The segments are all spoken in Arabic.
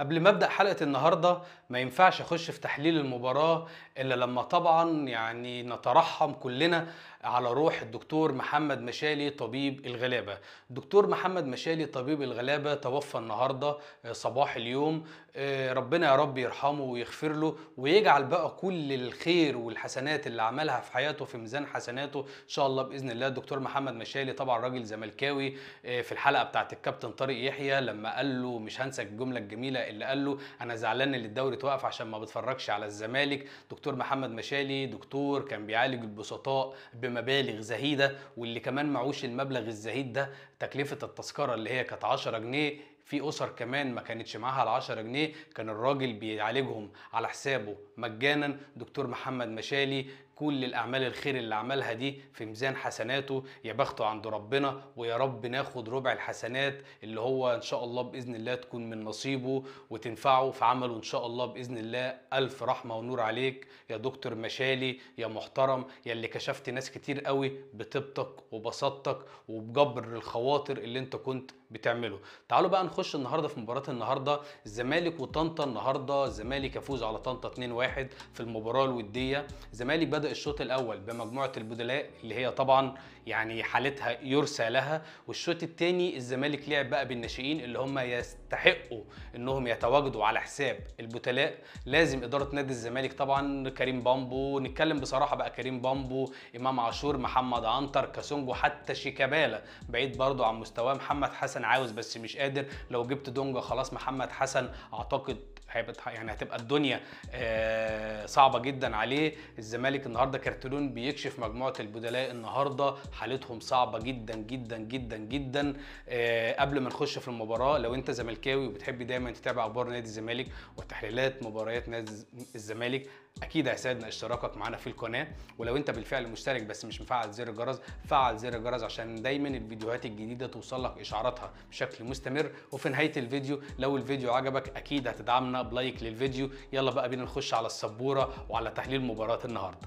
قبل ما ابدا حلقه النهارده ما ينفعش اخش في تحليل المباراه الا لما طبعا يعني نترحم كلنا على روح الدكتور محمد مشالي طبيب الغلابه دكتور محمد مشالي طبيب الغلابه توفى النهارده آه، صباح اليوم آه، ربنا يا رب يرحمه ويغفر له ويجعل بقى كل الخير والحسنات اللي عملها في حياته في ميزان حسناته ان شاء الله باذن الله الدكتور محمد مشالي طبعا راجل زملكاوي آه، في الحلقه بتاعت الكابتن طارق يحيى لما قال له مش هنسى الجمله الجميله اللي قال له انا زعلان ان الدوري توقف عشان ما بتفرجش على الزمالك دكتور محمد مشالي دكتور كان بيعالج البسطاء بما مبالغ زهيده واللي كمان معوش المبلغ الزهيد ده تكلفه التذكره اللي هي كانت 10 جنيه في اسر كمان ما كانتش معاها ال 10 جنيه كان الراجل بيعالجهم على حسابه مجانا دكتور محمد مشالي كل الاعمال الخير اللي عملها دي في ميزان حسناته يا بخته عند ربنا ويا رب ناخد ربع الحسنات اللي هو ان شاء الله باذن الله تكون من نصيبه وتنفعه في عمله ان شاء الله باذن الله الف رحمه ونور عليك يا دكتور مشالي يا محترم يا اللي كشفت ناس كتير قوي بطبتك وبساطتك وبجبر الخواطر اللي انت كنت بتعمله تعالوا بقى نخش النهارده في مباراه النهارده الزمالك وطنطا النهارده الزمالك يفوز على طنطا 2-1 في المباراه الوديه الزمالك بدا الشوط الاول بمجموعه البدلاء اللي هي طبعا يعني حالتها يرسى لها والشوط الثاني الزمالك لعب بقى بالناشئين اللي هم يست يستحقوا انهم يتواجدوا على حساب البتلاء لازم اداره نادي الزمالك طبعا كريم بامبو نتكلم بصراحه بقى كريم بامبو امام عاشور محمد عنتر كاسونجو حتى شيكابالا بعيد برضو عن مستواه محمد حسن عاوز بس مش قادر لو جبت دونجا خلاص محمد حسن اعتقد هيبقى يعني هتبقى الدنيا آه، صعبه جدا عليه الزمالك النهارده كارتلون بيكشف مجموعه البدلاء النهارده حالتهم صعبه جدا جدا جدا جدا آه، قبل ما نخش في المباراه لو انت زملكاوي وبتحب دايما تتابع اخبار نادي الزمالك وتحليلات مباريات نادي الزمالك اكيد هيساعدنا اشتراكك معانا في القناه ولو انت بالفعل مشترك بس مش مفعل زر الجرس فعل زر الجرس عشان دايما الفيديوهات الجديده توصل لك اشعاراتها بشكل مستمر وفي نهايه الفيديو لو الفيديو عجبك اكيد هتدعمنا بلايك للفيديو يلا بقى بينا نخش على السبوره وعلى تحليل مباراه النهارده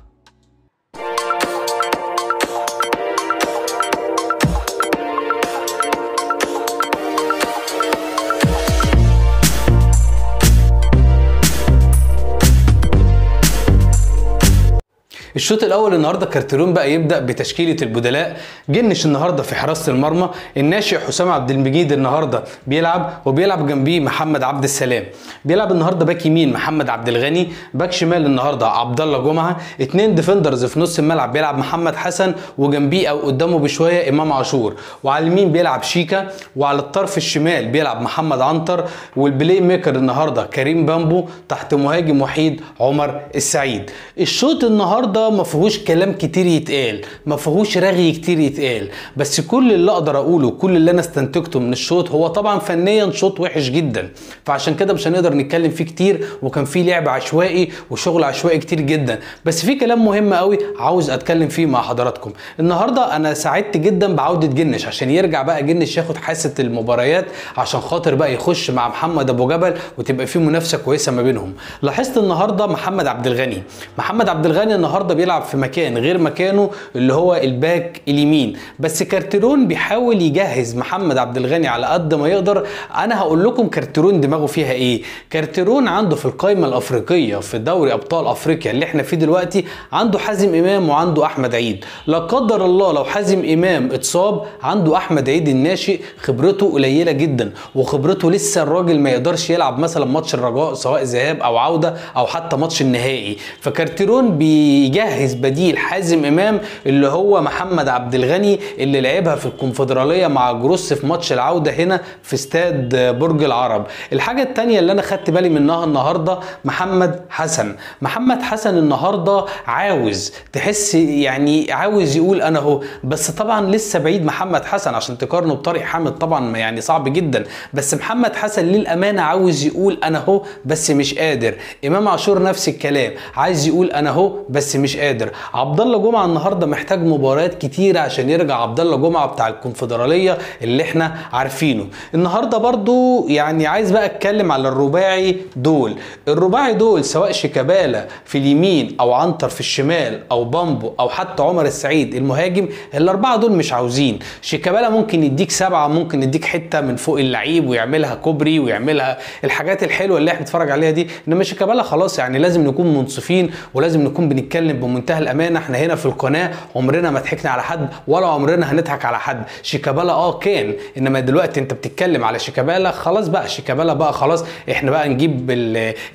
الشوط الاول النهارده كارتيرون بقى يبدا بتشكيله البدلاء جنش النهارده في حراسه المرمى الناشئ حسام عبد المجيد النهارده بيلعب وبيلعب جنبيه محمد عبد السلام بيلعب النهارده باك يمين محمد عبد الغني باك شمال النهارده عبد الله جمعه اثنين ديفندرز في نص الملعب بيلعب محمد حسن وجنبيه او قدامه بشويه امام عاشور وعلى اليمين بيلعب شيكا وعلى الطرف الشمال بيلعب محمد عنتر والبلاي ميكر النهارده كريم بامبو تحت مهاجم وحيد عمر السعيد الشوط النهارده ما فيهوش كلام كتير يتقال ما فيهوش رغي كتير يتقال بس كل اللي اقدر اقوله كل اللي انا استنتجته من الشوط هو طبعا فنيا شوط وحش جدا فعشان كده مش هنقدر نتكلم فيه كتير وكان فيه لعب عشوائي وشغل عشوائي كتير جدا بس في كلام مهم قوي عاوز اتكلم فيه مع حضراتكم النهارده انا سعدت جدا بعوده جنش عشان يرجع بقى جنش ياخد حاسه المباريات عشان خاطر بقى يخش مع محمد ابو جبل وتبقى في منافسه كويسه ما بينهم لاحظت النهارده محمد عبد الغني محمد عبد الغني النهارده بيلعب بيلعب في مكان غير مكانه اللي هو الباك اليمين بس كارتيرون بيحاول يجهز محمد عبد الغني على قد ما يقدر انا هقول لكم كارتيرون دماغه فيها ايه كارتيرون عنده في القائمه الافريقيه في دوري ابطال افريقيا اللي احنا فيه دلوقتي عنده حازم امام وعنده احمد عيد لا قدر الله لو حازم امام اتصاب عنده احمد عيد الناشئ خبرته قليله جدا وخبرته لسه الراجل ما يقدرش يلعب مثلا ماتش الرجاء سواء ذهاب او عوده او حتى ماتش النهائي فكارتيرون بيجهز مجهز بديل حازم امام اللي هو محمد عبد الغني اللي لعبها في الكونفدراليه مع جروس في ماتش العوده هنا في استاد برج العرب الحاجه الثانيه اللي انا خدت بالي منها النهارده محمد حسن محمد حسن النهارده عاوز تحس يعني عاوز يقول انا اهو بس طبعا لسه بعيد محمد حسن عشان تقارنه بطارق حامد طبعا يعني صعب جدا بس محمد حسن للامانه عاوز يقول انا اهو بس مش قادر امام عاشور نفس الكلام عايز يقول انا اهو بس مش قادر عبد الله جمعه النهارده محتاج مباريات كتيره عشان يرجع عبد الله جمعه بتاع الكونفدراليه اللي احنا عارفينه النهارده برضو يعني عايز بقى اتكلم على الرباعي دول الرباعي دول سواء شيكابالا في اليمين او عنتر في الشمال او بامبو او حتى عمر السعيد المهاجم الاربعه دول مش عاوزين شيكابالا ممكن يديك سبعه ممكن يديك حته من فوق اللعيب ويعملها كوبري ويعملها الحاجات الحلوه اللي احنا بنتفرج عليها دي انما شيكابالا خلاص يعني لازم نكون منصفين ولازم نكون بنتكلم بمنتهى الامانه احنا هنا في القناه عمرنا ما ضحكنا على حد ولا عمرنا هنضحك على حد شيكابالا اه كان انما دلوقتي انت بتتكلم على شيكابالا خلاص بقى شيكابالا بقى خلاص احنا بقى نجيب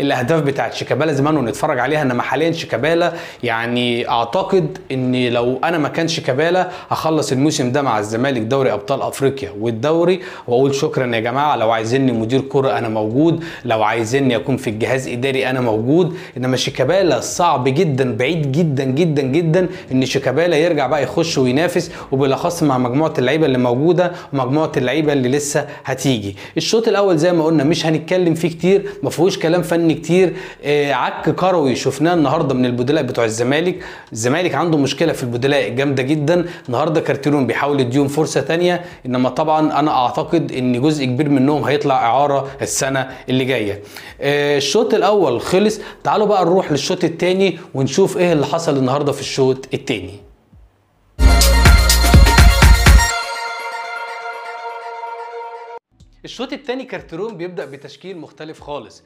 الاهداف بتاعت شيكابالا زمان ونتفرج عليها انما حاليا شيكابالا يعني اعتقد ان لو انا ما كانش شيكابالا هخلص الموسم ده مع الزمالك دوري ابطال افريقيا والدوري واقول شكرا يا جماعه لو عايزيني مدير كره انا موجود لو عايزيني اكون في الجهاز اداري انا موجود انما شيكابالا صعب جدا بعيد جدا جدا جدا جدا ان شيكابالا يرجع بقى يخش وينافس وبالاخص مع مجموعه اللعيبه اللي موجوده ومجموعه اللعيبه اللي لسه هتيجي الشوط الاول زي ما قلنا مش هنتكلم فيه كتير ما فيهوش كلام فني كتير آه عك كروي شفناه النهارده من البدلاء بتوع الزمالك الزمالك عنده مشكله في البدلاء جامده جدا النهارده كارتيرون بيحاول يديهم فرصه ثانيه انما طبعا انا اعتقد ان جزء كبير منهم هيطلع اعاره السنه اللي جايه آه الشوط الاول خلص تعالوا بقى نروح للشوط الثاني ونشوف ايه اللي حصل النهارده في الشوط الثاني الشوط الثاني كارترون بيبدا بتشكيل مختلف خالص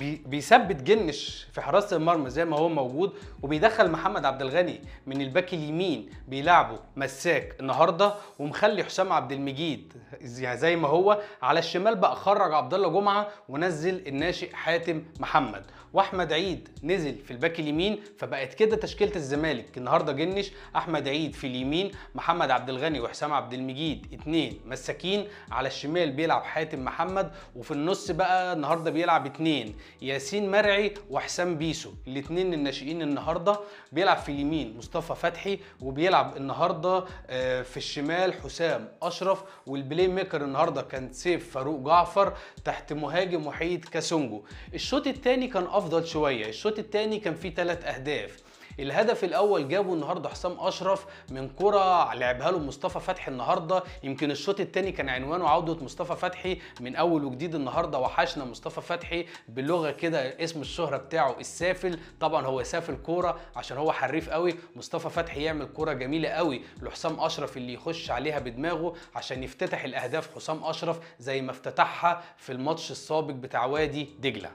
بيثبت جنش في حراسه المرمى زي ما هو موجود وبيدخل محمد عبد الغني من الباك اليمين بيلعبه مساك النهارده ومخلي حسام عبد المجيد زي ما هو على الشمال بقى خرج عبد الله جمعه ونزل الناشئ حاتم محمد واحمد عيد نزل في الباك اليمين فبقت كده تشكيله الزمالك النهارده جنش احمد عيد في اليمين محمد عبد الغني وحسام عبد المجيد اثنين مساكين على الشمال بيلعب حاتم محمد وفي النص بقى النهارده بيلعب اتنين ياسين مرعي وحسام بيسو الاتنين الناشئين النهارده بيلعب في اليمين مصطفى فتحي وبيلعب النهارده آه، في الشمال حسام اشرف والبلاي ميكر النهارده كان سيف فاروق جعفر تحت مهاجم وحيد كاسونجو الشوط الثاني كان افضل شويه الشوط الثاني كان فيه ثلاث اهداف الهدف الاول جابه النهارده حسام اشرف من كره لعبها له مصطفى فتحي النهارده يمكن الشوط الثاني كان عنوانه عوده مصطفى فتحي من اول وجديد النهارده وحشنا مصطفى فتحي باللغه كده اسم الشهره بتاعه السافل طبعا هو سافل كوره عشان هو حريف قوي مصطفى فتحي يعمل كوره جميله قوي لحسام اشرف اللي يخش عليها بدماغه عشان يفتتح الاهداف حسام اشرف زي ما افتتحها في الماتش السابق بتاع وادي دجله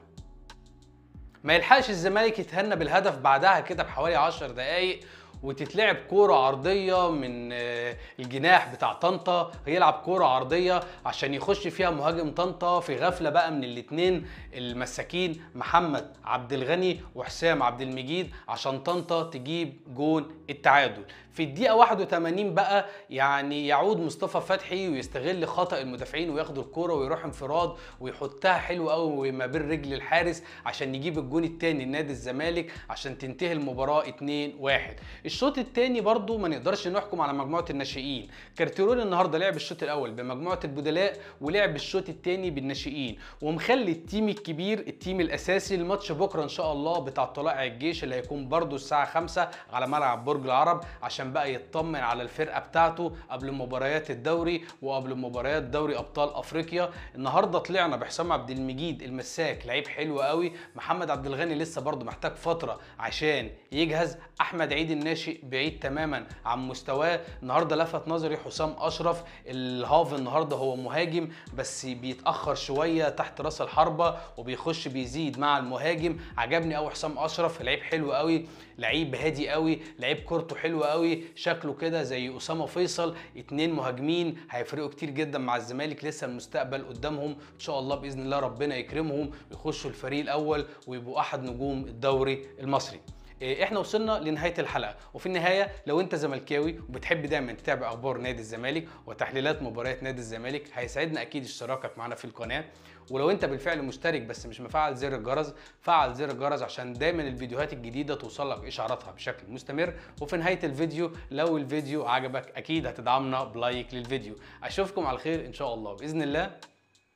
ما يلحقش الزمالك يتهنى بالهدف بعدها كده بحوالي 10 دقائق وتتلعب كوره عرضيه من آه، الجناح بتاع طنطا هيلعب كوره عرضيه عشان يخش فيها مهاجم طنطا في غفله بقى من الاثنين المساكين محمد عبد الغني وحسام عبد المجيد عشان طنطا تجيب جون التعادل في الدقيقه 81 بقى يعني يعود مصطفى فتحي ويستغل خطا المدافعين وياخدوا الكوره ويروح انفراد ويحطها حلو قوي ما بين رجل الحارس عشان يجيب الجون الثاني لنادي الزمالك عشان تنتهي المباراه 2-1 الشوط الثاني برضه ما نقدرش نحكم على مجموعه الناشئين كارتيرول النهارده لعب الشوط الاول بمجموعه البدلاء ولعب الشوط الثاني بالناشئين ومخلي التيم الكبير التيم الاساسي الماتش بكره ان شاء الله بتاع طلائع الجيش اللي هيكون برضه الساعه 5 على ملعب برج العرب عشان بقى يطمن على الفرقه بتاعته قبل مباريات الدوري وقبل مباريات دوري ابطال افريقيا النهارده طلعنا بحسام عبد المجيد المساك لعيب حلو قوي محمد عبد الغني لسه برضه محتاج فتره عشان يجهز احمد عيد الناشئ شيء بعيد تماما عن مستواه النهارده لفت نظري حسام اشرف الهاف النهارده هو مهاجم بس بيتاخر شويه تحت راس الحربه وبيخش بيزيد مع المهاجم عجبني قوي حسام اشرف لعيب حلو قوي لعيب هادي قوي لعيب كورته حلوه قوي شكله كده زي اسامه فيصل اتنين مهاجمين هيفرقوا كتير جدا مع الزمالك لسه المستقبل قدامهم ان شاء الله باذن الله ربنا يكرمهم يخشوا الفريق الاول ويبقوا احد نجوم الدوري المصري إيه، احنا وصلنا لنهايه الحلقه وفي النهايه لو انت زملكاوي وبتحب دايما تتابع اخبار نادي الزمالك وتحليلات مباريات نادي الزمالك هيسعدنا اكيد اشتراكك معنا في القناه ولو انت بالفعل مشترك بس مش مفعل زر الجرس فعل زر الجرس عشان دايما الفيديوهات الجديده توصلك اشعاراتها بشكل مستمر وفي نهايه الفيديو لو الفيديو عجبك اكيد هتدعمنا بلايك للفيديو اشوفكم على خير ان شاء الله باذن الله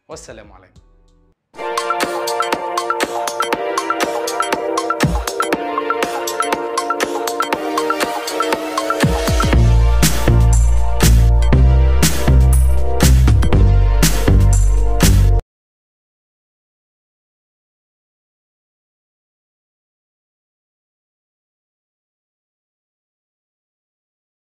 والسلام عليكم